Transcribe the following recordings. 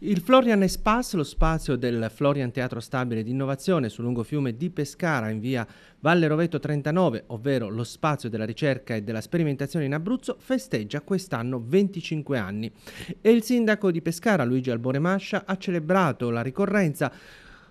Il Florian Espace, lo spazio del Florian Teatro Stabile di Innovazione sul lungo fiume di Pescara in via Valle Roveto 39, ovvero lo spazio della ricerca e della sperimentazione in Abruzzo, festeggia quest'anno 25 anni e il sindaco di Pescara Luigi Alboremascia ha celebrato la ricorrenza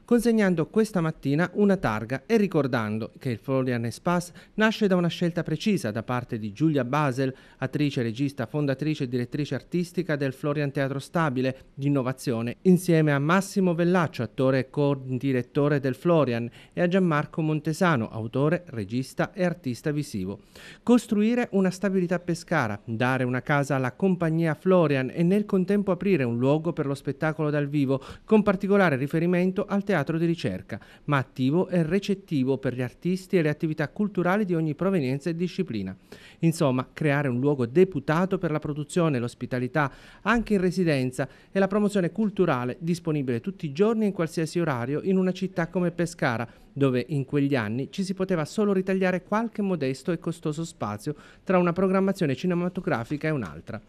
consegnando questa mattina una targa e ricordando che il Florian Espace nasce da una scelta precisa da parte di Giulia Basel, attrice, regista, fondatrice e direttrice artistica del Florian Teatro Stabile di Innovazione, insieme a Massimo Vellaccio, attore e co-direttore del Florian, e a Gianmarco Montesano, autore, regista e artista visivo. Costruire una stabilità pescara, dare una casa alla compagnia Florian e nel contempo aprire un luogo per lo spettacolo dal vivo, con particolare riferimento al teatro teatro di ricerca, ma attivo e recettivo per gli artisti e le attività culturali di ogni provenienza e disciplina. Insomma, creare un luogo deputato per la produzione, l'ospitalità, anche in residenza e la promozione culturale disponibile tutti i giorni in qualsiasi orario in una città come Pescara, dove in quegli anni ci si poteva solo ritagliare qualche modesto e costoso spazio tra una programmazione cinematografica e un'altra.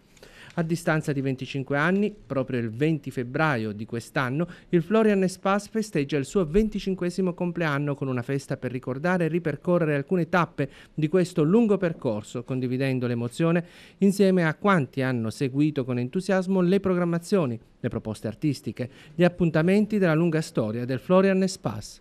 A distanza di 25 anni, proprio il 20 febbraio di quest'anno, il Florian Spas festeggia il suo 25 compleanno con una festa per ricordare e ripercorrere alcune tappe di questo lungo percorso, condividendo l'emozione insieme a quanti hanno seguito con entusiasmo le programmazioni, le proposte artistiche, gli appuntamenti della lunga storia del Florian Spas.